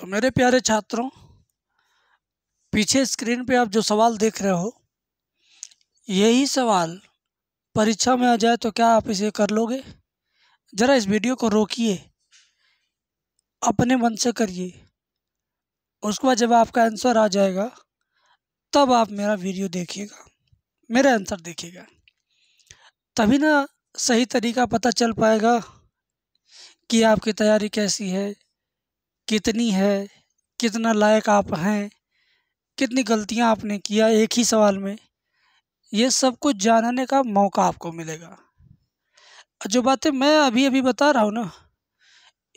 तो मेरे प्यारे छात्रों पीछे स्क्रीन पे आप जो सवाल देख रहे हो यही सवाल परीक्षा में आ जाए तो क्या आप इसे कर लोगे ज़रा इस वीडियो को रोकिए अपने मन से करिए उसके बाद जब आपका आंसर आ जाएगा तब आप मेरा वीडियो देखिएगा मेरा आंसर देखिएगा तभी ना सही तरीका पता चल पाएगा कि आपकी तैयारी कैसी है कितनी है कितना लायक आप हैं कितनी गलतियां आपने किया एक ही सवाल में ये सब कुछ जानने का मौका आपको मिलेगा जो बातें मैं अभी अभी बता रहा हूँ ना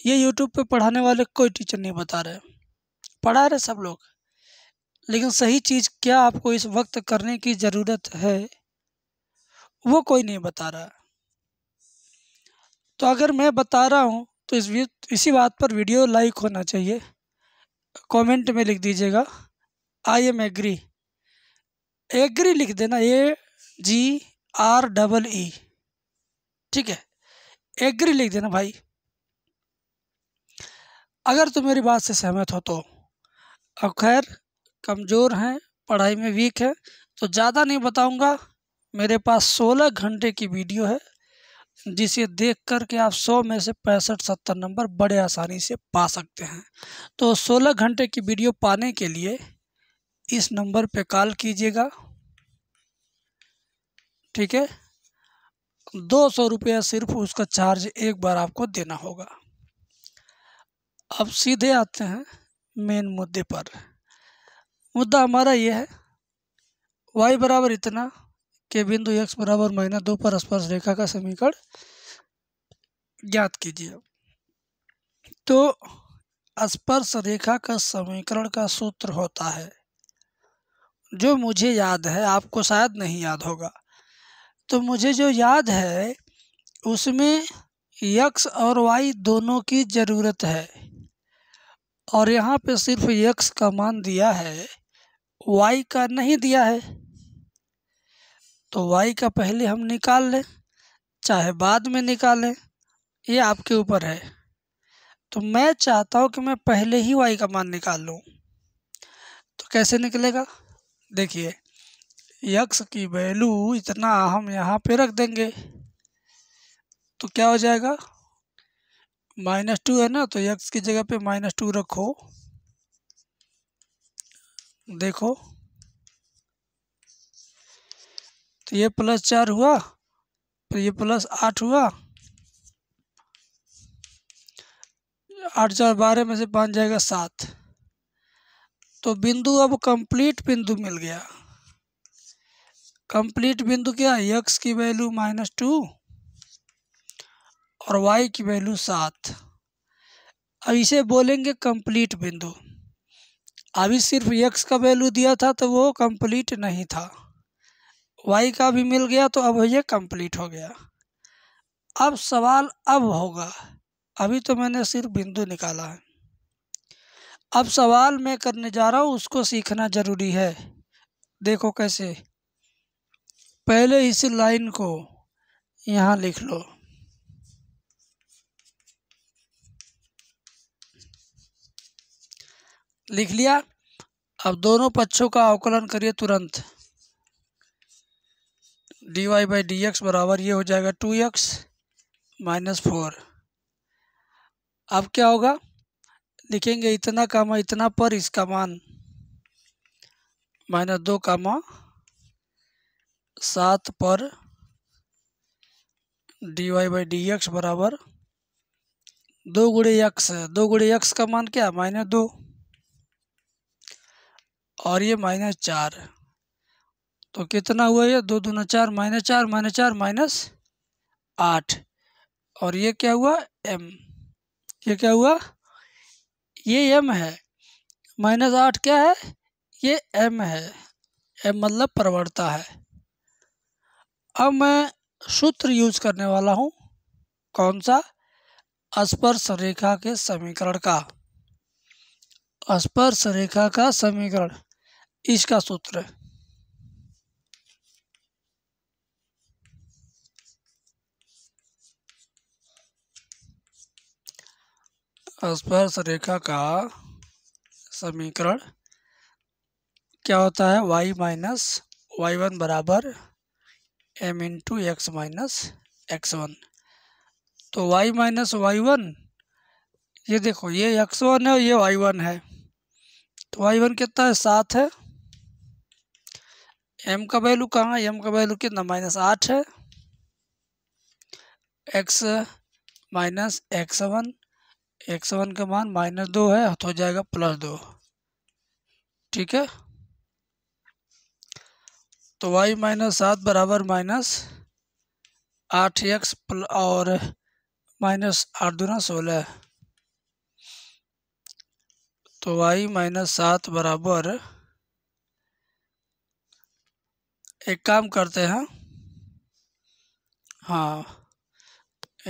ये यूट्यूब पे पढ़ाने वाले कोई टीचर नहीं बता रहे पढ़ा रहे सब लोग लेकिन सही चीज़ क्या आपको इस वक्त करने की ज़रूरत है वो कोई नहीं बता रहा तो अगर मैं बता रहा हूँ तो इस इसी बात पर वीडियो लाइक होना चाहिए कमेंट में लिख दीजिएगा आई एम एग्री एग्री लिख देना ए जी आर डबल ई ठीक है एग्री लिख देना भाई अगर तुम मेरी बात से सहमत हो तो अब खैर कमज़ोर हैं पढ़ाई में वीक है तो ज़्यादा नहीं बताऊंगा मेरे पास सोलह घंटे की वीडियो है जिसे देख कर के आप 100 में से पैंसठ सत्तर नंबर बड़े आसानी से पा सकते हैं तो 16 घंटे की वीडियो पाने के लिए इस नंबर पे कॉल कीजिएगा ठीक है दो सौ रुपया सिर्फ उसका चार्ज एक बार आपको देना होगा अब सीधे आते हैं मेन मुद्दे पर मुद्दा हमारा ये है वाई बराबर इतना के बिंदु x बराबर माइनस दो पर स्पर्श रेखा का समीकरण ज्ञात कीजिए तो स्पर्श रेखा का समीकरण का सूत्र होता है जो मुझे याद है आपको शायद नहीं याद होगा तो मुझे जो याद है उसमें यक्स और वाई दोनों की ज़रूरत है और यहाँ पे सिर्फ यक्स का मान दिया है वाई का नहीं दिया है तो वाई का पहले हम निकाल लें चाहे बाद में निकालें ये आपके ऊपर है तो मैं चाहता हूँ कि मैं पहले ही वाई का मान निकाल लूँ तो कैसे निकलेगा देखिए यक्स की वैल्यू इतना हम यहाँ पे रख देंगे तो क्या हो जाएगा माइनस टू है ना तो यक्स की जगह पे माइनस टू रखो देखो तो ये प्लस चार हुआ फिर ये प्लस आठ हुआ आठ चार बारह में से पाँच जाएगा सात तो बिंदु अब कंप्लीट बिंदु मिल गया कंप्लीट बिंदु क्या है यक्स की वैल्यू माइनस टू और वाई की वैल्यू सात अब इसे बोलेंगे कंप्लीट बिंदु अभी सिर्फ यक्स का वैल्यू दिया था तो वो कंप्लीट नहीं था वाई का भी मिल गया तो अब ये कंप्लीट हो गया अब सवाल अब होगा अभी तो मैंने सिर्फ बिंदु निकाला है अब सवाल मैं करने जा रहा हूँ उसको सीखना ज़रूरी है देखो कैसे पहले इस लाइन को यहाँ लिख लो लिख लिया अब दोनों पक्षों का अवकलन करिए तुरंत d y by d x बराबर ये हो जाएगा टू एक्स माइनस फोर अब क्या होगा लिखेंगे इतना कामा इतना पर इसका मान माइनस दो कामा सात पर d y by d x बराबर दो गुड़े एक्स दो गुड़े एक्स का मान क्या माइनस दो और ये माइनस चार तो कितना हुआ ये दो दूना चार माइनस चार माइनस चार माइनस आठ और ये क्या हुआ एम ये क्या हुआ ये एम है माइनस आठ क्या है ये एम है एम मतलब प्रवणता है अब मैं सूत्र यूज करने वाला हूँ कौन सा स्पर्श रेखा के समीकरण का स्पर्श रेखा का समीकरण इसका सूत्र है स्पर्श रेखा का समीकरण क्या होता है y माइनस वाई वन बराबर m into x minus x one तो y माइनस वाई वन ये देखो ये एक्स वन है और ये वाई वन है तो वाई वन कितना है सात है एम का वैल्यू कहाँ है एम का वैल्यू कितना माइनस आठ है एक्स माइनस एक्स वन एक सौ वन का मान माइनस दो है तो हो जाएगा प्लस दो ठीक है तो वाई माइनस सात बराबर माइनस आठ एक्स और माइनस आठ दूना सोलह तो वाई माइनस सात बराबर एक काम करते हैं हाँ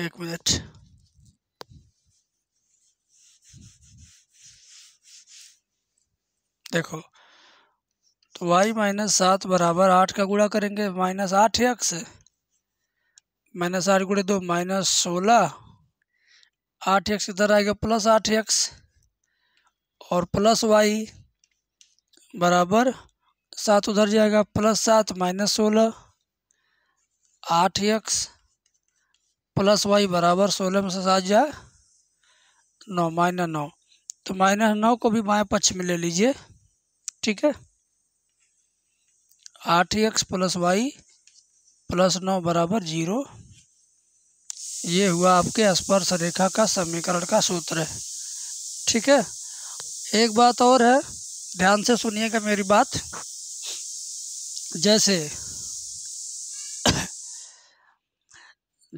एक मिनट देखो तो वाई माइनस सात बराबर आठ का गुड़ा करेंगे माइनस आठ एक्स माइनस आठ गुड़े दो माइनस सोलह आठ एक्स इधर आएगा प्लस आठ एक्स और प्लस वाई बराबर सात उधर जाएगा प्लस सात माइनस सोलह आठ एक्स प्लस वाई बराबर सोलह में से सात जाए नौ माइनस नौ तो माइनस नौ को भी बाएं पक्ष में ले लीजिए ठीक है आठ एक्स प्लस वाई प्लस नौ बराबर जीरो ये हुआ आपके स्पर्श रेखा का समीकरण का सूत्र है ठीक है एक बात और है ध्यान से सुनिएगा मेरी बात जैसे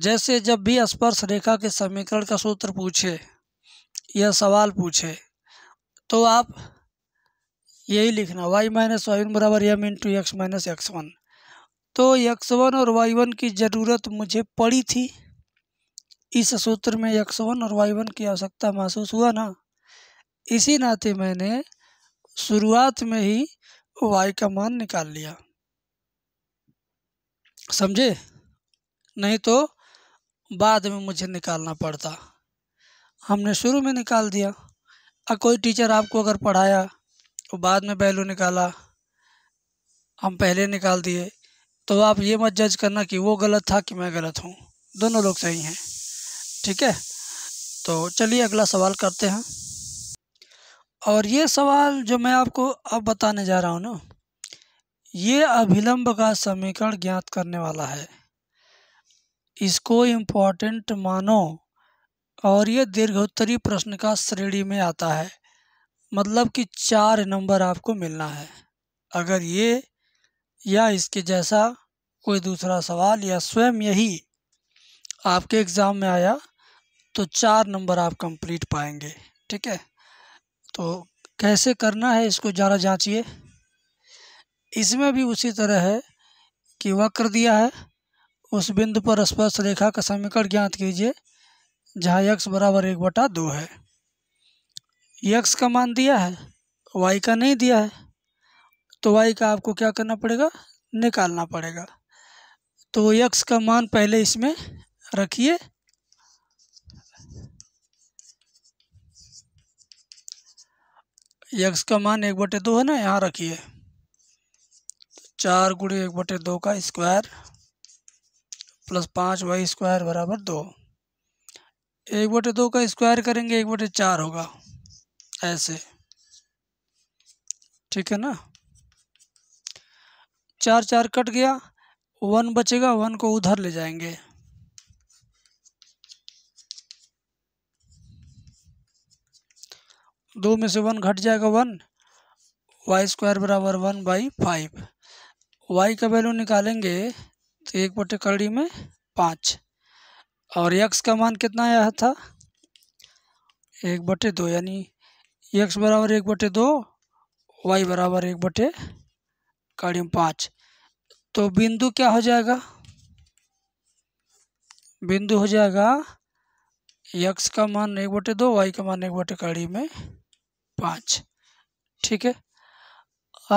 जैसे जब भी स्पर्श रेखा के समीकरण का सूत्र पूछे या सवाल पूछे तो आप यही लिखना वाई माइनस वाई वन बराबर m into x minus x one तो एक्स वन और वाई वन की ज़रूरत मुझे पड़ी थी इस सूत्र में एक्स वन और वाई वन की आवश्यकता महसूस हुआ ना इसी नाते मैंने शुरुआत में ही वाई का मान निकाल लिया समझे नहीं तो बाद में मुझे निकालना पड़ता हमने शुरू में निकाल दिया और कोई टीचर आपको अगर पढ़ाया और बाद में वैल्यू निकाला हम पहले निकाल दिए तो आप ये मत जज करना कि वो गलत था कि मैं गलत हूँ दोनों लोग सही हैं ठीक है तो चलिए अगला सवाल करते हैं और ये सवाल जो मैं आपको अब बताने जा रहा हूँ ना ये अभिलंब का समीकरण ज्ञात करने वाला है इसको इम्पोर्टेंट मानो और ये दीर्घोत्तरी प्रश्न का श्रेणी में आता है मतलब कि चार नंबर आपको मिलना है अगर ये या इसके जैसा कोई दूसरा सवाल या स्वयं यही आपके एग्ज़ाम में आया तो चार नंबर आप कंप्लीट पाएंगे ठीक है तो कैसे करना है इसको ज़रा जांचिए इसमें भी उसी तरह है कि वक्र दिया है उस बिंदु पर स्पर्श रेखा का समीकरण ज्ञात कीजिए जहाँ यक्स बराबर एक बटा दो है यक्स का मान दिया है वाई का नहीं दिया है तो वाई का आपको क्या करना पड़ेगा निकालना पड़ेगा तो यक्स का मान पहले इसमें रखिए यक्स का मान एक बटे दो है ना यहाँ रखिए चार गुड़े एक बटे दो का स्क्वायर प्लस पाँच वाई स्क्वायर बराबर दो एक बटे दो का स्क्वायर करेंगे एक बटे चार होगा ऐसे ठीक है ना चार चार कट गया वन बचेगा वन को उधर ले जाएंगे दो में से वन घट जाएगा वन वाई स्क्वायर बराबर वन बाई फाइव वाई का वैल्यू निकालेंगे तो एक बटे कड़ी में पाँच और यक्स का मान कितना आया था एक बटे दो यानी एक्स बराबर एक बटे दो वाई बराबर एक बटे काढ़ियम पाँच तो बिंदु क्या हो जाएगा बिंदु हो जाएगा यक्स का मान एक बटे दो वाई का मान एक बटे कड़ी में पाँच ठीक है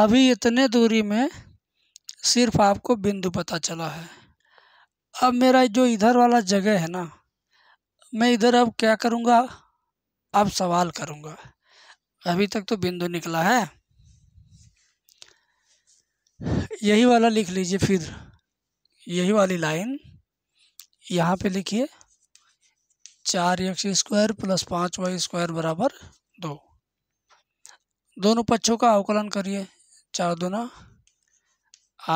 अभी इतने दूरी में सिर्फ आपको बिंदु पता चला है अब मेरा जो इधर वाला जगह है ना मैं इधर अब क्या करूँगा अब सवाल करूँगा अभी तक तो बिंदु निकला है यही वाला लिख लीजिए फिर यही वाली लाइन यहाँ पे लिखिए चार एक्स स्क्वायर प्लस पाँच वाई स्क्वायर बराबर दो दोनों पक्षों का अवकलन करिए चार दूना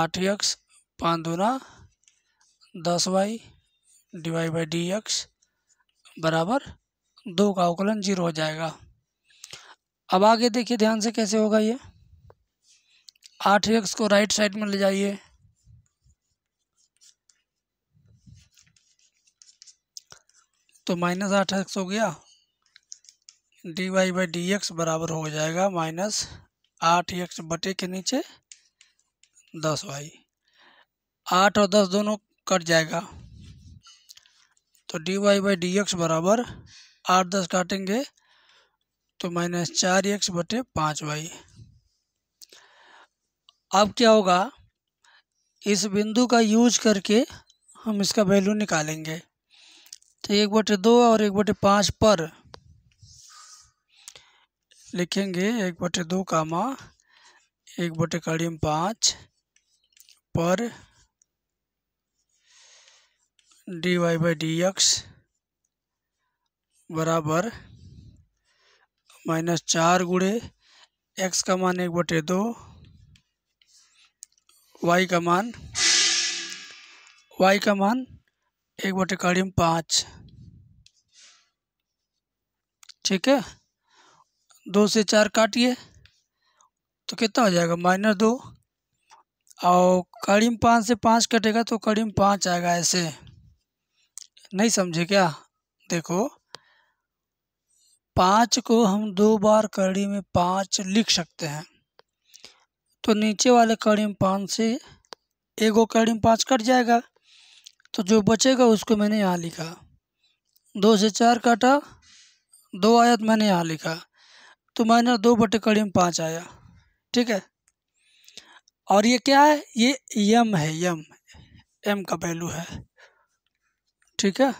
आठ एक्स पाँच दूना दस y divide by d x बराबर दो का अवकलन जीरो हो जाएगा अब आगे देखिए ध्यान से कैसे होगा ये आठ एक्स को राइट साइड में ले जाइए तो माइनस आठ एक्स हो गया d y by d x बराबर हो जाएगा माइनस आठ एक्स बटे के नीचे दस वाई आठ और दस दोनों कट जाएगा तो d y by d x बराबर आठ दस काटेंगे तो माइनस चार एक्स बटे पाँच वाई अब क्या होगा इस बिंदु का यूज करके हम इसका वैल्यू निकालेंगे तो एक बटे दो और एक बटे पाँच पर लिखेंगे एक बटे दो कामा एक बटे कड़ी में पाँच पर d y by d x बराबर माइनस चार गुड़े एक्स का मान एक बटे दो वाई का मान वाई का मान एक बटे में पाँच ठीक है दो से चार काटिए तो कितना हो जाएगा माइनस दो और में पाँच से पाँच कटेगा तो करीम पाँच आएगा ऐसे नहीं समझे क्या देखो पाँच को हम दो बार कड़ी में पाँच लिख सकते हैं तो नीचे वाले कड़ी में पाँच से एक वो कड़ी में पाँच कट जाएगा तो जो बचेगा उसको मैंने यहाँ लिखा दो से चार काटा दो आया तो मैंने यहाँ लिखा तो मैंने दो बटे कड़ी में पाँच आया ठीक है और ये क्या है ये यम है यम एम का वैल्यू है ठीक है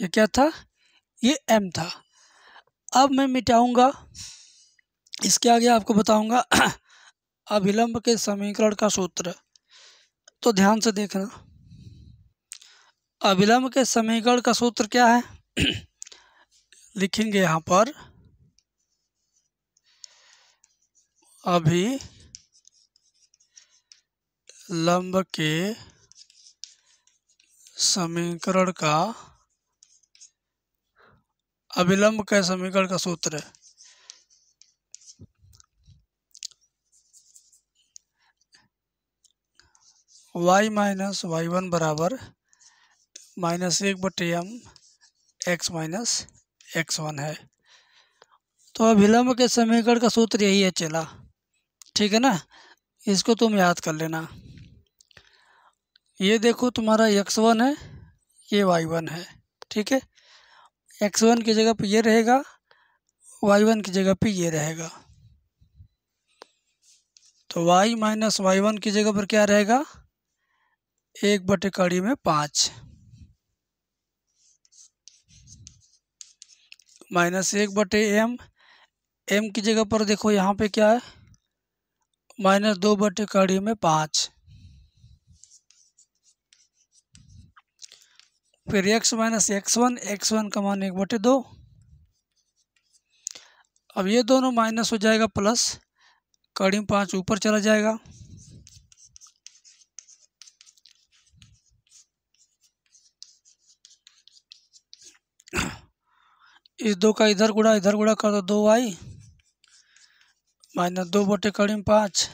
ये क्या था ये एम था अब मैं मिटाऊंगा इसके आगे आपको बताऊंगा अभिलंब के समीकरण का सूत्र तो ध्यान से देखना अभिलंब के समीकरण का सूत्र क्या है लिखेंगे यहाँ पर अभी लंब के समीकरण का अविलंब के समीकरण का सूत्र है वाई माइनस वाई वन बराबर माइनस एक बटे m x minus x one है तो अभिलंब के समीकरण का सूत्र यही है चला ठीक है ना इसको तुम याद कर लेना ये देखो तुम्हारा एक्स वन है ये वाई वन है ठीक है एक्स वन की जगह पे ये रहेगा वाई वन की जगह पे ये रहेगा तो वाई माइनस वाई वन की जगह पर क्या रहेगा एक बटे कड़ी में पाँच माइनस एक बटे एम एम की जगह पर देखो यहाँ पे क्या है माइनस दो बटे कड़ी में पाँच फिर x minus x one x one का मान एक बटे दो अब ये दोनों माइनस हो जाएगा प्लस कड़ी पाँच ऊपर चला जाएगा इस दो का इधर गुड़ा इधर गुड़ा कर दो दो आई माइनस दो बटे कड़ीम पाँच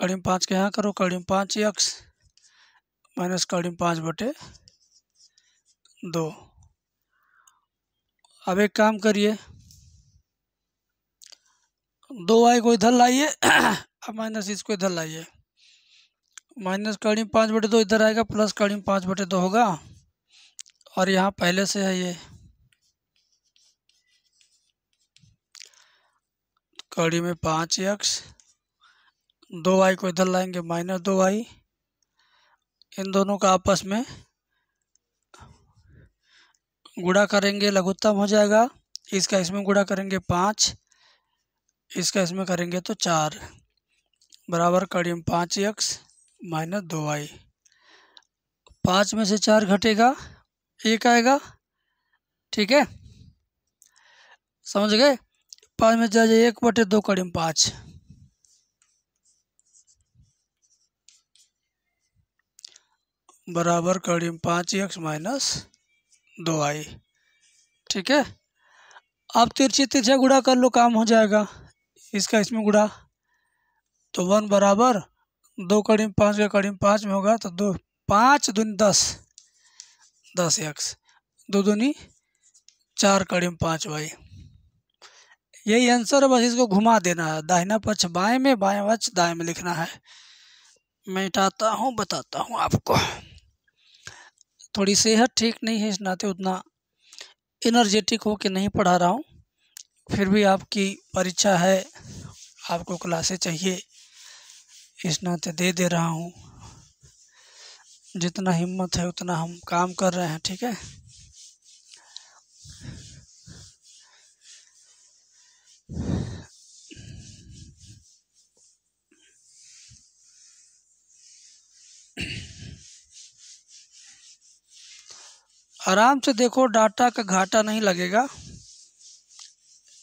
कड़ीम पाँच के यहाँ करो कड़ीम पाँच एक्स माइनस कड़ीम पाँच बटे दो अब एक काम करिए दो वाई को इधर लाइए अब माइनस इसको इधर लाइए माइनस कड़ी पाँच बटे दो इधर आएगा प्लस कड़ी पाँच बटे दो होगा और यहाँ पहले से है ये कड़ी में पाँच एक्स दो वाई को इधर लाएंगे माइनस दो वाई इन दोनों का आपस में गुड़ा करेंगे लघुत्तम हो जाएगा इसका इसमें गुड़ा करेंगे पाँच इसका इसमें करेंगे तो चार बराबर कड़ियम पाँच एक्स माइनस दो वाई पाँच में से चार घटेगा एक आएगा ठीक है समझ गए पाँच में जाए एक बटे दो कड़ियम पाँच बराबर कड़ियम पाँच एक्स माइनस दो आई ठीक है आप तिरछे तिरछा गुड़ा कर लो काम हो जाएगा इसका इसमें गुड़ा तो वन बराबर दो कड़ी में पाँच का कड़ी में पाँच में होगा तो दो पाँच दूनी दस दस एक्स दो दूनी चार कड़ी में पाँच वाई यही आंसर है बस इसको घुमा देना है दाहिना पक्ष बाएं में बाएं पक्ष दाएं में लिखना है मैं मिटाता हूँ बताता हूँ आपको थोड़ी सेहत ठीक नहीं है इस नाते उतना इनर्जेटिक हो के नहीं पढ़ा रहा हूँ फिर भी आपकी परीक्षा है आपको क्लासें चाहिए इस नाते दे दे रहा हूँ जितना हिम्मत है उतना हम काम कर रहे हैं ठीक है आराम से देखो डाटा का घाटा नहीं लगेगा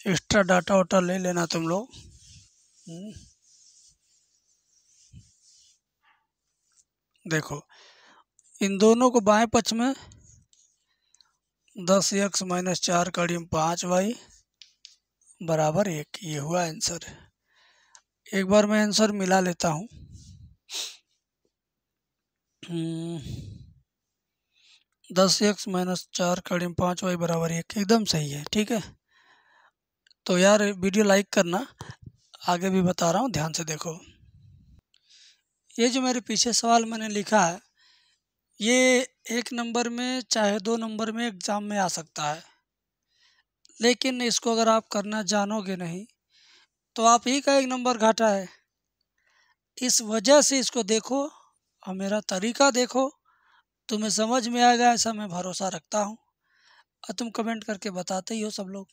एक्स्ट्रा डाटा वाटा ले लेना तुम लोग हम्म। देखो इन दोनों को बाएं पक्ष में दस एक्स माइनस चार कड़ी में पाँच वाई बराबर एक ये हुआ आंसर एक बार मैं आंसर मिला लेता हूँ हम्म। दस एक्स माइनस चार कड़ी में पाँच वाई बराबर एक एकदम सही है ठीक है तो यार वीडियो लाइक करना आगे भी बता रहा हूँ ध्यान से देखो ये जो मेरे पीछे सवाल मैंने लिखा है ये एक नंबर में चाहे दो नंबर में एग्ज़ाम में आ सकता है लेकिन इसको अगर आप करना जानोगे नहीं तो आप ही का एक नंबर घाटा है इस वजह से इसको देखो और मेरा तरीका देखो तुम्हें समझ में आ गया ऐसा मैं भरोसा रखता हूँ और तुम कमेंट करके बताते ही हो सब लोग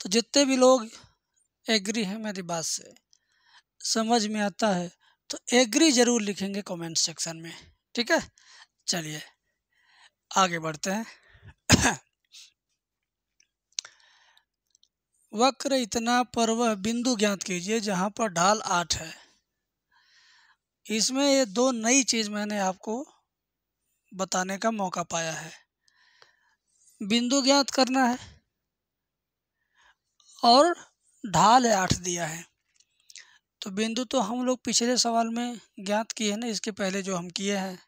तो जितने भी लोग एग्री हैं मेरी बात से समझ में आता है तो एग्री ज़रूर लिखेंगे कमेंट सेक्शन में ठीक है चलिए आगे बढ़ते हैं वक्र इतना पर्व बिंदु ज्ञात कीजिए जहाँ पर ढाल आठ है इसमें ये दो नई चीज़ मैंने आपको बताने का मौका पाया है बिंदु ज्ञात करना है और ढाल आठ दिया है तो बिंदु तो हम लोग पिछले सवाल में ज्ञात किए ना इसके पहले जो हम किए हैं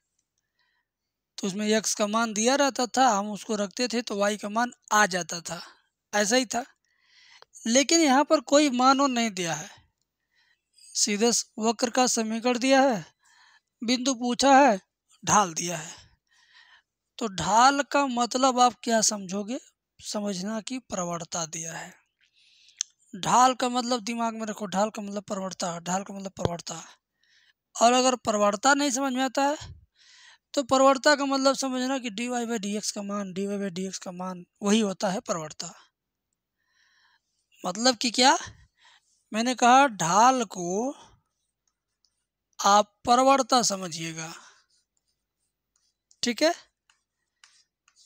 तो उसमें यक्स का मान दिया रहता था हम उसको रखते थे तो वाई का मान आ जाता था ऐसा ही था लेकिन यहाँ पर कोई मान और नहीं दिया है सीधे वक्र का समीकरण दिया है बिंदु पूछा है ढाल दिया है तो ढाल का मतलब आप क्या समझोगे समझना की प्रवणता दिया है ढाल का मतलब दिमाग में रखो ढाल का मतलब प्रवणता ढाल का मतलब प्रवणता और अगर प्रवणता नहीं समझ में आता है तो प्रवणता का मतलब समझना कि d y by d x का मान d y by d x का मान वही होता है प्रवणता मतलब कि क्या मैंने कहा ढाल को आप प्रवणता समझिएगा ठीक है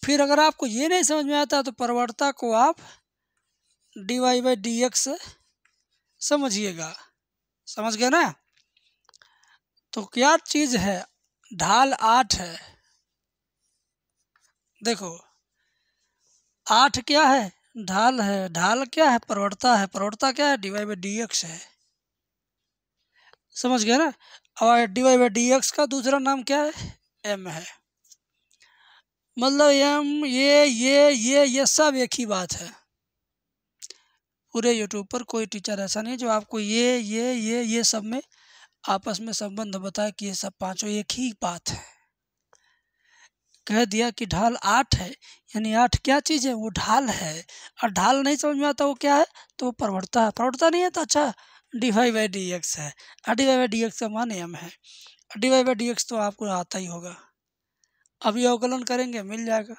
फिर अगर आपको ये नहीं समझ में आता तो परवर्ता को आप d y by d x समझिएगा समझ गए ना तो क्या चीज़ है ढाल आठ है देखो आठ क्या है ढाल है ढाल क्या है परवर्ता है परवर्ता क्या है डीवाई बाई डी एक्स है समझ गए ना और डीवाई बाई डी एक्स का दूसरा नाम क्या है एम है मतलब एम ये ये ये ये सब एक ही बात है पूरे यूट्यूब पर कोई टीचर ऐसा नहीं जो आपको ये ये ये ये सब में आपस में संबंध बताए कि ये सब पांचों एक ही बात है कह दिया कि ढाल आठ है यानी आठ क्या चीज़ है वो ढाल है और ढाल नहीं समझ में आता वो क्या है तो वो प्रवड़ता है प्रवड़ता नहीं है तो अच्छा d y by d x है d y by d x का मान एम है d y by d x तो आपको आता ही होगा अभी अवकलन करेंगे मिल जाएगा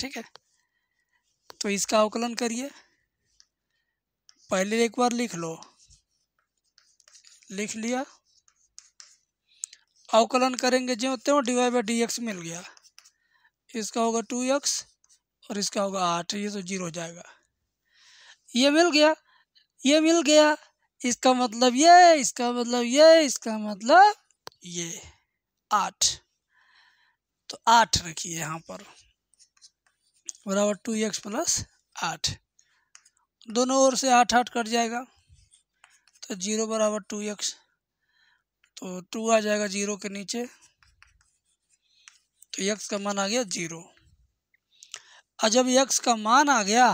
ठीक है तो इसका अवकलन करिए पहले एक बार लिख लो लिख लिया अवकलन करेंगे जो त्यों डीवाई बाई डी एक्स मिल गया इसका होगा टू एक्स और इसका होगा आठ ये तो जीरो हो जाएगा ये मिल गया ये मिल गया इसका मतलब ये इसका मतलब ये इसका मतलब ये आठ तो आठ रखिए यहाँ पर बराबर टू एक्स प्लस आठ दोनों ओर से आठ आठ कट जाएगा तो जीरो बराबर टू एक्स तो टू आ जाएगा जीरो के नीचे तो एक्स का मान आ गया जीरो और जब एक्स का मान आ गया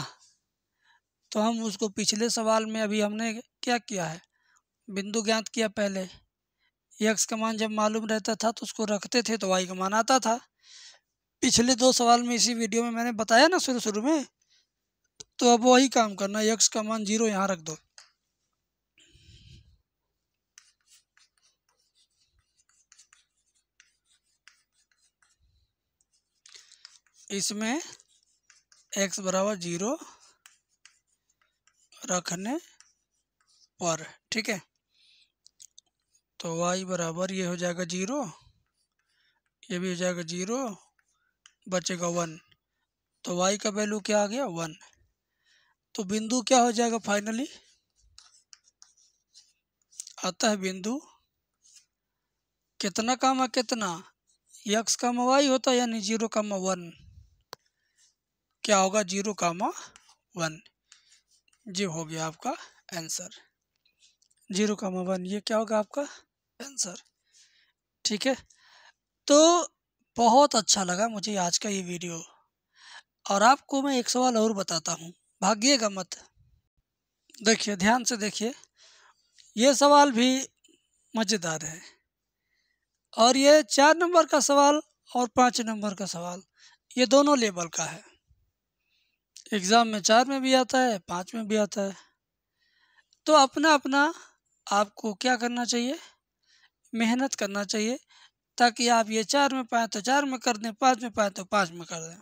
तो हम उसको पिछले सवाल में अभी हमने क्या किया है बिंदु ज्ञात किया पहले एक्स का मान जब मालूम रहता था तो उसको रखते थे तो वाई का मान आता था पिछले दो सवाल में इसी वीडियो में मैंने बताया ना शुरू शुरू में तो अब वही काम करना यक्स का मान जीरो यहाँ रख दो इसमें एक्स बराबर जीरो रखने पर ठीक है तो वाई बराबर ये हो जाएगा जीरो ये भी हो जाएगा जीरो बचेगा वन तो वाई का वैल्यू क्या आ गया वन तो बिंदु क्या हो जाएगा फाइनली आता है बिंदु कितना काम है कितना यक्स का वाई होता है यानी जीरो काम वन क्या होगा जीरो काम वन जी हो गया आपका आंसर जीरो काम वन ये क्या होगा आपका आंसर ठीक है तो बहुत अच्छा लगा मुझे आज का ये वीडियो और आपको मैं एक सवाल और बताता हूँ का मत देखिए ध्यान से देखिए ये सवाल भी मज़ेदार है और ये चार नंबर का सवाल और पाँच नंबर का सवाल ये दोनों लेवल का है एग्ज़ाम में चार में भी आता है पाँच में भी आता है तो अपना अपना आपको क्या करना चाहिए मेहनत करना चाहिए ताकि आप ये चार में पाएँ तो चार में कर दें पाँच में पाएँ तो पाँच में कर दें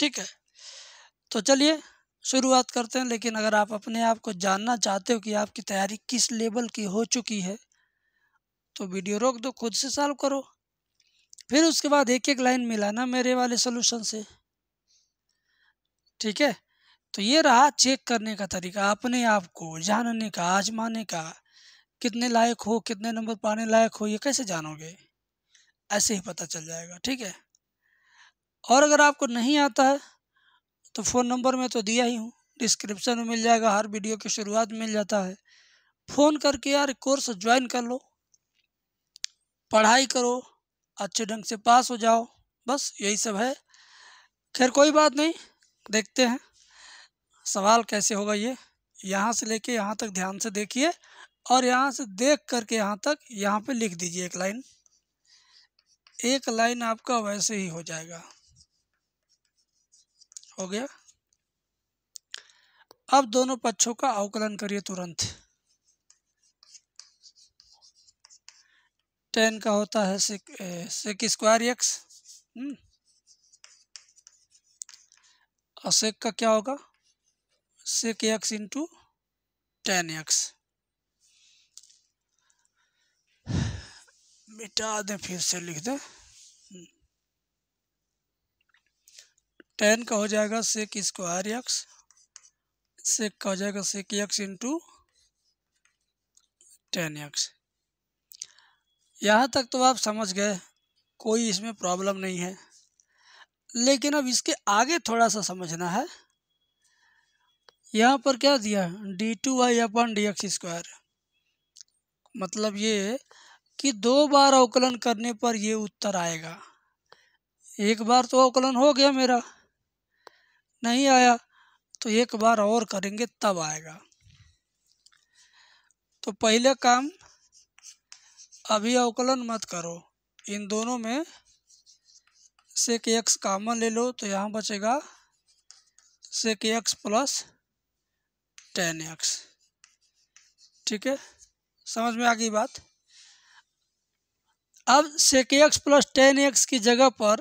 ठीक है तो चलिए शुरुआत करते हैं लेकिन अगर आप अपने आप को जानना चाहते हो कि आपकी तैयारी किस लेवल की हो चुकी है तो वीडियो रोक दो खुद से सॉल्व करो फिर उसके बाद एक एक लाइन मिलाना मेरे वाले सोल्यूशन से ठीक है तो ये रहा चेक करने का तरीका अपने आप को जानने का आजमाने का कितने लायक हो कितने नंबर पाने लायक हो ये कैसे जानोगे ऐसे ही पता चल जाएगा ठीक है और अगर आपको नहीं आता है तो फ़ोन नंबर में तो दिया ही हूँ डिस्क्रिप्शन में मिल जाएगा हर वीडियो की शुरुआत मिल जाता है फ़ोन करके यार कोर्स ज्वाइन कर लो पढ़ाई करो अच्छे ढंग से पास हो जाओ बस यही सब है खैर कोई बात नहीं देखते हैं सवाल कैसे होगा ये यहाँ से लेके यहाँ तक ध्यान से देखिए और यहाँ से देख करके यहाँ तक यहाँ पे लिख दीजिए एक लाइन एक लाइन आपका वैसे ही हो जाएगा हो गया अब दोनों पक्षों का अवकलन करिए तुरंत टेन का होता है सिक स्क्वायर एक्स और सेक का क्या होगा sec x into tan x मिटा दें फिर से लिख दें हम्म। टेन का हो जाएगा सेक स्क्वायर एक्स सेक का हो जाएगा sec x into tan x यहाँ तक तो आप समझ गए कोई इसमें प्रॉब्लम नहीं है लेकिन अब इसके आगे थोड़ा सा समझना है यहाँ पर क्या दिया d two y upon d x square मतलब ये कि दो बार अवकलन करने पर ये उत्तर आएगा एक बार तो अवकलन हो गया मेरा नहीं आया तो एक बार और करेंगे तब आएगा तो पहले काम अभी अवकलन मत करो इन दोनों में से के एक्स कामन ले लो तो यहाँ बचेगा से के एक्स प्लस टेन एक्स ठीक है समझ में आ गई बात अब sec x plus tan x की जगह पर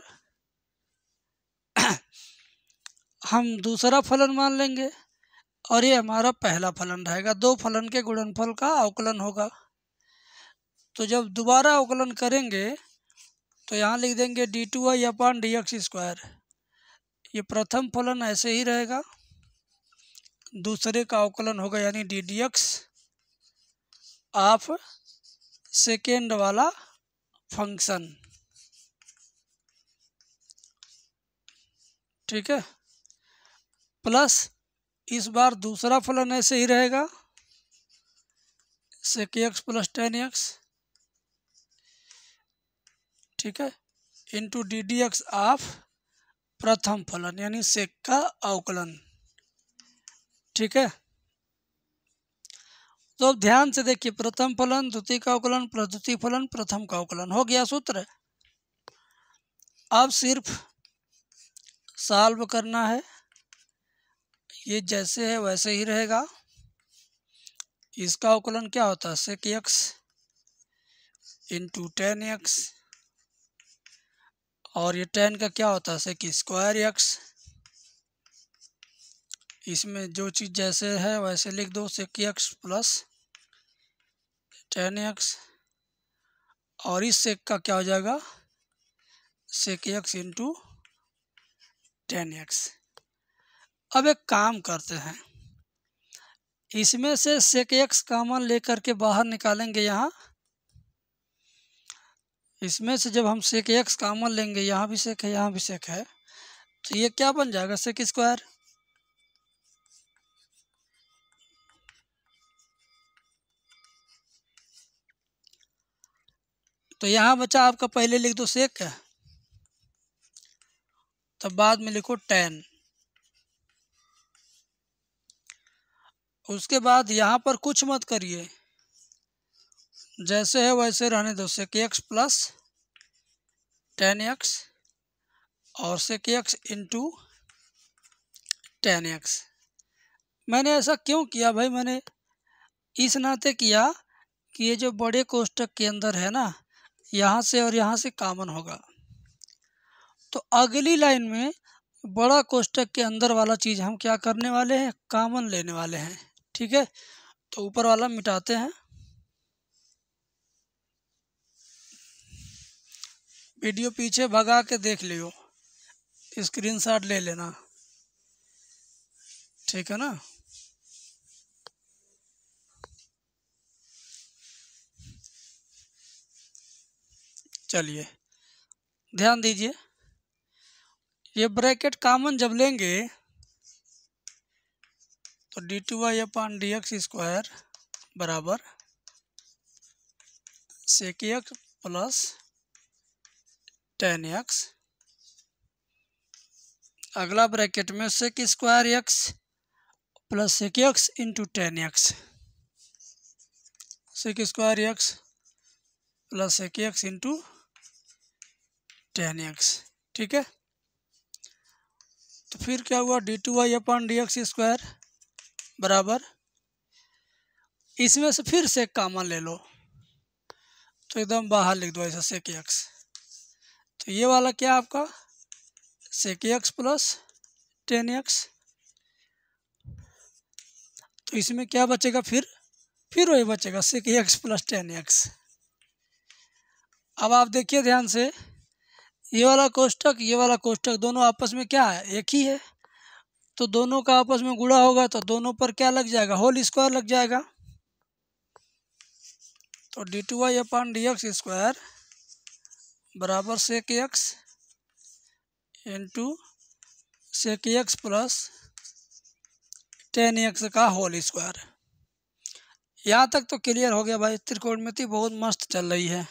हम दूसरा फलन मान लेंगे और ये हमारा पहला फलन रहेगा दो फलन के गुणनफल का अवकलन होगा तो जब दोबारा अवकलन करेंगे तो यहाँ लिख देंगे d two y upon d x square ये प्रथम फलन ऐसे ही रहेगा दूसरे का अवकलन होगा यानी d d x of second वाला फंक्शन ठीक है प्लस इस बार दूसरा फलन ऐसे ही रहेगा sec x plus tan x ठीक है into d d x of प्रथम फलन यानी सेक का अवकलन ठीक है तो अब ध्यान से देखिए प्रथम फलन द्वितीय का अवकलन प्रद्वितीय फलन प्रथम का अवकलन हो गया सूत्र अब सिर्फ साल्व करना है ये जैसे है वैसे ही रहेगा इसका अवकलन क्या होता है sec x into tan x और ये टेन का क्या होता है सेक स्क्वायर एक्स इसमें जो चीज़ जैसे है वैसे लिख दो sec x plus tan x और इस सेक का क्या हो जाएगा sec x into tan x अब एक काम करते हैं इसमें से सेक एक्स कामन लेकर के बाहर निकालेंगे यहाँ इसमें से जब हम सेक एक्स कामन लेंगे यहाँ भी सेक है यहाँ भी सेक है तो ये क्या बन जाएगा सेक स्क्वायर तो यहाँ बचा आपका पहले लिख दो सेक तब बाद में लिखो टेन उसके बाद यहाँ पर कुछ मत करिए जैसे है वैसे रहने दो sec x plus tan x और sec x into tan x मैंने ऐसा क्यों किया भाई मैंने इस नाते किया कि ये जो बड़े कोष्टक के अंदर है ना यहाँ से और यहाँ से कामन होगा तो अगली लाइन में बड़ा कोष्टक के अंदर वाला चीज़ हम क्या करने वाले हैं कामन लेने वाले हैं ठीक है तो ऊपर वाला मिटाते हैं वीडियो पीछे भगा के देख लियो स्क्रीनशॉट ले लेना ठीक है ना चलिए ध्यान दीजिए ये ब्रैकेट कॉमन जब लेंगे तो d two y upon d x square बराबर sec x plus tan x अगला ब्रैकेट में sec square x plus sec x into tan x sec square x plus sec x into tan x ठीक है तो फिर क्या हुआ d two y upon d x square बराबर इसमें से फिर से कामन ले लो तो एकदम बाहर लिख दो ऐसा सेक एक्स तो ये वाला क्या आपका sec x plus tan x तो इसमें क्या बचेगा फिर फिर वही बचेगा sec x plus tan x अब आप देखिए ध्यान से ये वाला कोष्टक ये वाला कोष्टक दोनों आपस में क्या है एक ही है तो दोनों का आपस में गुड़ा होगा तो दोनों पर क्या लग जाएगा होल स्क्वायर लग जाएगा तो d two y upon d x square बराबर sec x into sec x plus tan x का होल स्क्वायर यहाँ तक तो क्लियर हो गया भाई त्रिकोणमिति बहुत मस्त चल रही है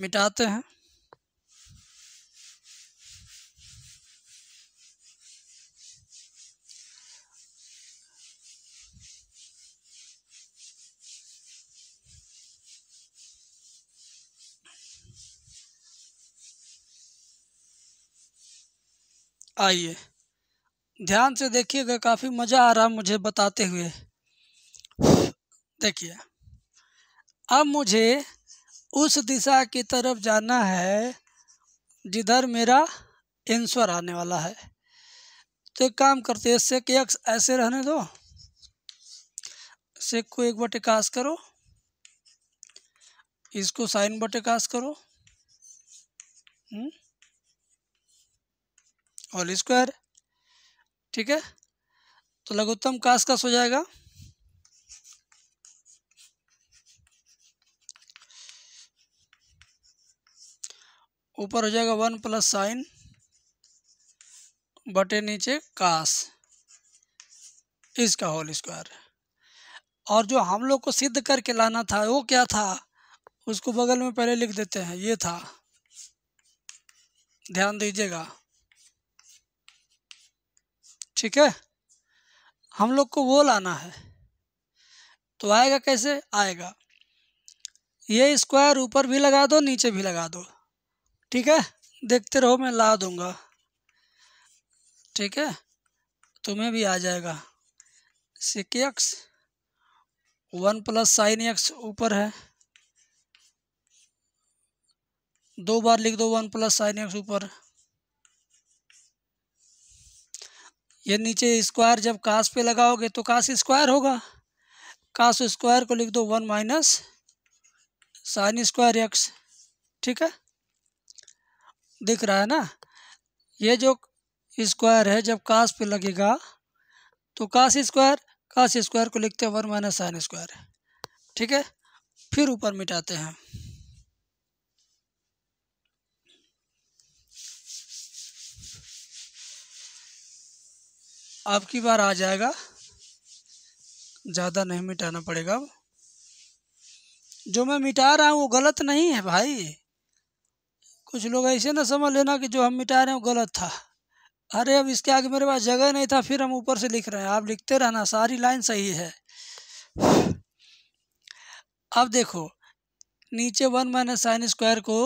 मिटाते हैं आइए ध्यान से देखिएगा काफ़ी मज़ा आ रहा मुझे बताते हुए देखिए अब मुझे उस दिशा की तरफ जाना है जिधर मेरा एंसर आने वाला है तो एक काम करते हैं इससे के अक्स ऐसे रहने दो सेक को एक बटे कास करो इसको साइन बटे कास करो हुँ? हम्म। होल स्क्वायर ठीक है तो लघुत्तम कास काश हो जाएगा ऊपर हो जाएगा वन प्लस साइन बटे नीचे कास इसका होल स्क्वायर और जो हम लोग को सिद्ध करके लाना था वो क्या था उसको बगल में पहले लिख देते हैं ये था ध्यान दीजिएगा ठीक है हम लोग को वो लाना है तो आएगा कैसे आएगा ये स्क्वायर ऊपर भी लगा दो नीचे भी लगा दो ठीक है देखते रहो मैं ला दूंगा ठीक है तुम्हें भी आ जाएगा sec x one plus sine x ऊपर है दो बार लिख दो वन प्लस साइन एक्स ऊपर ये नीचे स्क्वायर जब काश पे लगाओगे तो काश स्क्वायर होगा काश स्क्वायर को लिख दो one minus sine square x ठीक है दिख रहा है ना ये जो स्क्वायर है जब काश पे लगेगा तो काश स्क्वायर काश स्क्वायर को लिखते हैं वन माइनस साइन स्क्वायर ठीक है फिर ऊपर मिटाते हैं आपकी बार आ जाएगा ज़्यादा नहीं मिटाना पड़ेगा जो मैं मिटा रहा हूँ वो गलत नहीं है भाई कुछ लोग ऐसे ना समझ लेना कि जो हम मिटा रहे हैं वो गलत था अरे अब इसके आगे मेरे पास जगह नहीं था फिर हम ऊपर से लिख रहे हैं आप लिखते रहना सारी लाइन सही है अब देखो नीचे वन माइनस साइन स्क्वायर को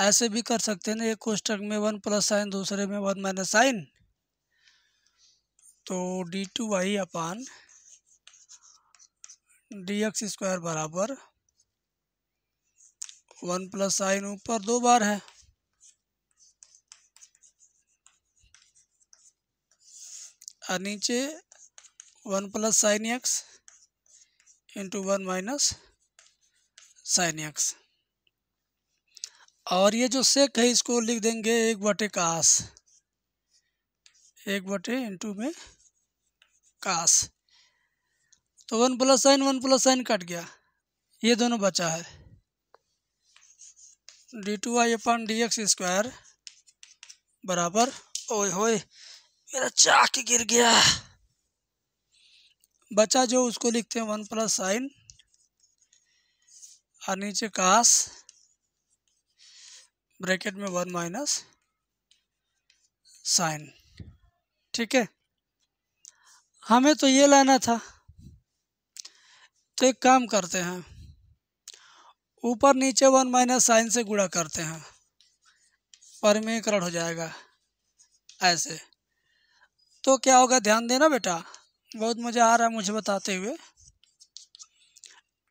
ऐसे भी कर सकते हैं एक कोष्टक में वन प्लस साइन दूसरे में वन माइनस साइन तो d two y upon d x square बराबर वन प्लस साइन ऊपर दो बार है और नीचे one plus sine x into one minus sine x और ये जो सेक है इसको लिख देंगे एक बटे कास एक बटे इंटू में कास तो one plus sine one plus sine cut गया ये दोनों बचा है d two y upon d x square बराबर ओए होए मेरा चाक गिर गया बचा जो उसको लिखते हैं वन प्लस साइन और नीचे कास ब्रैकेट में वन माइनस साइन ठीक है हमें तो ये लाना था तो एक काम करते हैं ऊपर नीचे वन माइनस साइन से गुणा करते हैं परमीकरण हो जाएगा ऐसे तो क्या होगा ध्यान देना बेटा बहुत मज़ा आ रहा है मुझे बताते हुए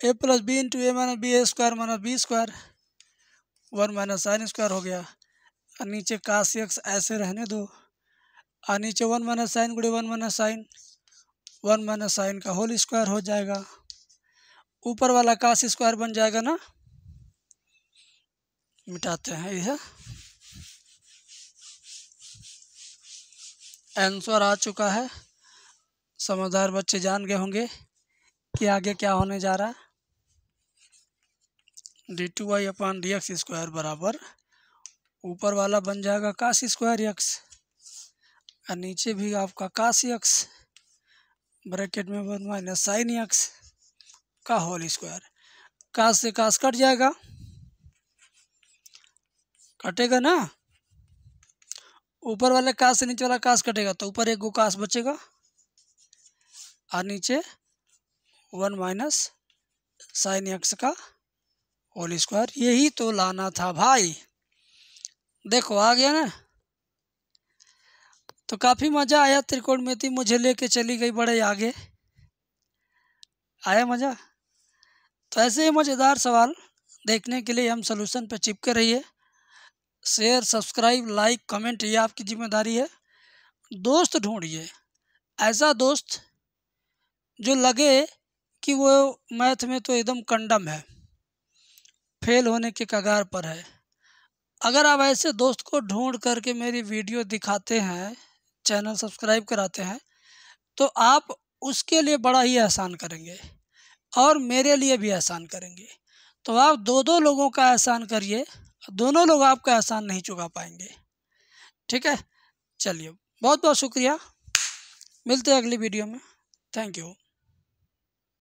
a plus b into a minus b a square minus b square one minus sine square हो गया और नीचे काश एक्स ऐसे रहने दो और नीचे वन माइनस साइन गुड़े one minus sine one minus sine का होल स्क्वायर हो जाएगा ऊपर वाला काश स्क्वायर बन जाएगा ना मिटाते हैं यह आंसर आ चुका है समझदार बच्चे जान गए होंगे कि आगे क्या होने जा रहा है d two y upon d x square बराबर ऊपर वाला बन जाएगा काश स्क्वायर एक्स और नीचे भी आपका काश एक्स ब्रैकेट में वन माइनस साइन एक्स का होल स्क्वायर कास से कास कट जाएगा कटेगा ना ऊपर वाले कास से नीचे वाला कास कटेगा तो ऊपर एक गो कास बचेगा और नीचे वन माइनस साइन एक्स का होल स्क्वायर यही तो लाना था भाई देखो आ गया ना तो काफ़ी मज़ा आया त्रिकोण में थी मुझे लेके चली गई बड़े आगे आया मज़ा तो ऐसे ही मज़ेदार सवाल देखने के लिए हम सोल्यूशन पर चिपके रहिए शेयर सब्सक्राइब लाइक कमेंट ये आपकी जिम्मेदारी है दोस्त ढूंढिए ऐसा दोस्त जो लगे कि वो मैथ में तो एकदम कंडम है फेल होने के कगार पर है अगर आप ऐसे दोस्त को ढूंढ करके मेरी वीडियो दिखाते हैं चैनल सब्सक्राइब कराते हैं तो आप उसके लिए बड़ा ही एहसान करेंगे और मेरे लिए भी एहसान करेंगे तो आप दो दो लोगों का एहसान करिए दोनों लोग आपका एहसान नहीं चुका पाएंगे ठीक है चलिए बहुत बहुत शुक्रिया मिलते हैं अगली वीडियो में थैंक यू